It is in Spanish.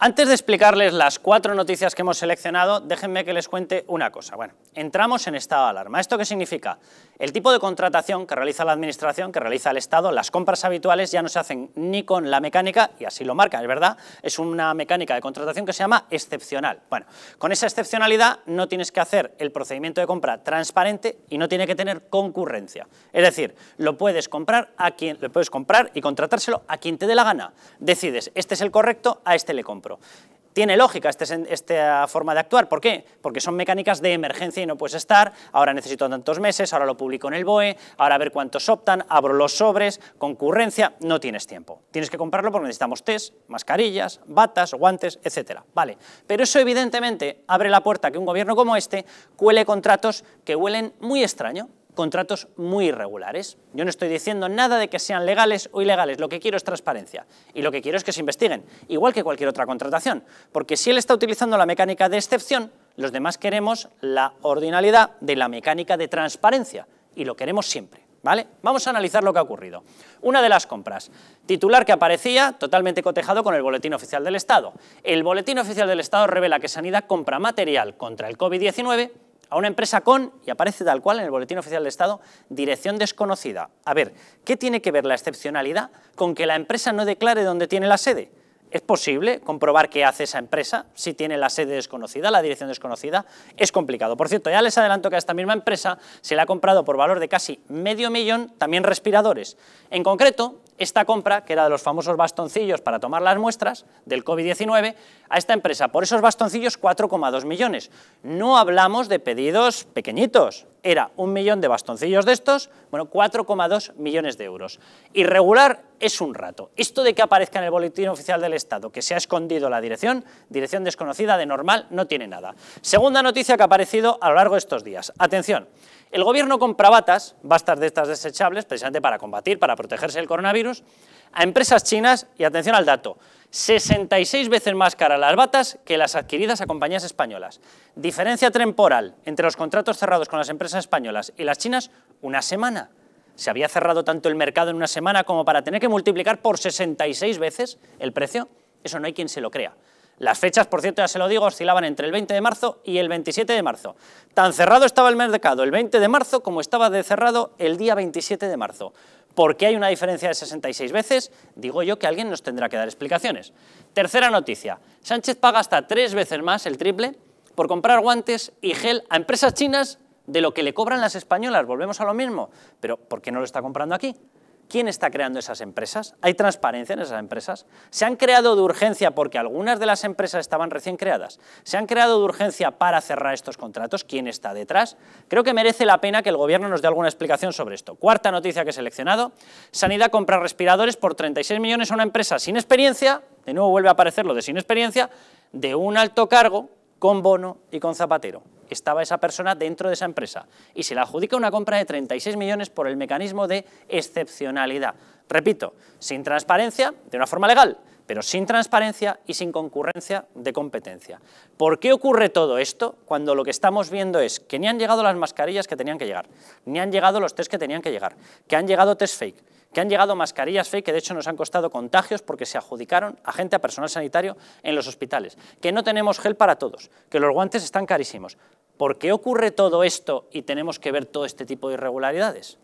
Antes de explicarles las cuatro noticias que hemos seleccionado, déjenme que les cuente una cosa. Bueno, entramos en estado de alarma. ¿Esto qué significa? El tipo de contratación que realiza la Administración, que realiza el Estado, las compras habituales ya no se hacen ni con la mecánica, y así lo marca, es verdad, es una mecánica de contratación que se llama excepcional. Bueno, con esa excepcionalidad no tienes que hacer el procedimiento de compra transparente y no tiene que tener concurrencia. Es decir, lo puedes comprar a quien lo puedes comprar y contratárselo a quien te dé la gana. Decides, este es el correcto, a este le compro tiene lógica este esta forma de actuar. ¿Por qué? Porque son mecánicas de emergencia y no puedes estar, ahora necesito tantos meses, ahora lo publico en el BOE, ahora a ver cuántos optan, abro los sobres, concurrencia, no tienes tiempo. Tienes que comprarlo porque necesitamos test, mascarillas, batas, guantes, etcétera. Vale, pero eso evidentemente abre la puerta a que un gobierno como este cuele contratos que huelen muy extraño contratos muy irregulares. Yo no estoy diciendo nada de que sean legales o ilegales, lo que quiero es transparencia y lo que quiero es que se investiguen, igual que cualquier otra contratación, porque si él está utilizando la mecánica de excepción, los demás queremos la ordinalidad de la mecánica de transparencia y lo queremos siempre. ¿Vale? Vamos a analizar lo que ha ocurrido. Una de las compras, titular que aparecía totalmente cotejado con el Boletín Oficial del Estado. El Boletín Oficial del Estado revela que Sanidad compra material contra el COVID-19 a una empresa con, y aparece tal cual en el Boletín Oficial de Estado, dirección desconocida. A ver, ¿qué tiene que ver la excepcionalidad con que la empresa no declare dónde tiene la sede? Es posible comprobar qué hace esa empresa si tiene la sede desconocida, la dirección desconocida. Es complicado. Por cierto, ya les adelanto que a esta misma empresa se le ha comprado por valor de casi medio millón también respiradores. En concreto, esta compra, que era de los famosos bastoncillos para tomar las muestras del COVID-19, a esta empresa, por esos bastoncillos 4,2 millones. No hablamos de pedidos pequeñitos, era un millón de bastoncillos de estos, bueno, 4,2 millones de euros. Irregular es un rato. Esto de que aparezca en el boletín oficial del Estado, que se ha escondido la dirección, dirección desconocida, de normal, no tiene nada. Segunda noticia que ha aparecido a lo largo de estos días. Atención, el gobierno compra batas, bastas de estas desechables, precisamente para combatir, para protegerse del coronavirus, a empresas chinas, y atención al dato, 66 veces más caras las batas que las adquiridas a compañías españolas. Diferencia temporal entre los contratos cerrados con las empresas españolas y las chinas, una semana. ¿Se había cerrado tanto el mercado en una semana como para tener que multiplicar por 66 veces el precio? Eso no hay quien se lo crea. Las fechas, por cierto, ya se lo digo, oscilaban entre el 20 de marzo y el 27 de marzo. Tan cerrado estaba el mercado el 20 de marzo como estaba de cerrado el día 27 de marzo. ¿Por qué hay una diferencia de 66 veces? Digo yo que alguien nos tendrá que dar explicaciones. Tercera noticia. Sánchez paga hasta tres veces más, el triple, por comprar guantes y gel a empresas chinas de lo que le cobran las españolas. Volvemos a lo mismo. Pero ¿por qué no lo está comprando aquí? ¿Quién está creando esas empresas? ¿Hay transparencia en esas empresas? ¿Se han creado de urgencia porque algunas de las empresas estaban recién creadas? ¿Se han creado de urgencia para cerrar estos contratos? ¿Quién está detrás? Creo que merece la pena que el gobierno nos dé alguna explicación sobre esto. Cuarta noticia que he seleccionado. Sanidad compra respiradores por 36 millones a una empresa sin experiencia, de nuevo vuelve a aparecer lo de sin experiencia, de un alto cargo con Bono y con Zapatero estaba esa persona dentro de esa empresa y se le adjudica una compra de 36 millones por el mecanismo de excepcionalidad. Repito, sin transparencia, de una forma legal, pero sin transparencia y sin concurrencia de competencia. ¿Por qué ocurre todo esto cuando lo que estamos viendo es que ni han llegado las mascarillas que tenían que llegar, ni han llegado los test que tenían que llegar, que han llegado test fake, que han llegado mascarillas fake que de hecho nos han costado contagios porque se adjudicaron a gente, a personal sanitario en los hospitales, que no tenemos gel para todos, que los guantes están carísimos, ¿Por qué ocurre todo esto y tenemos que ver todo este tipo de irregularidades?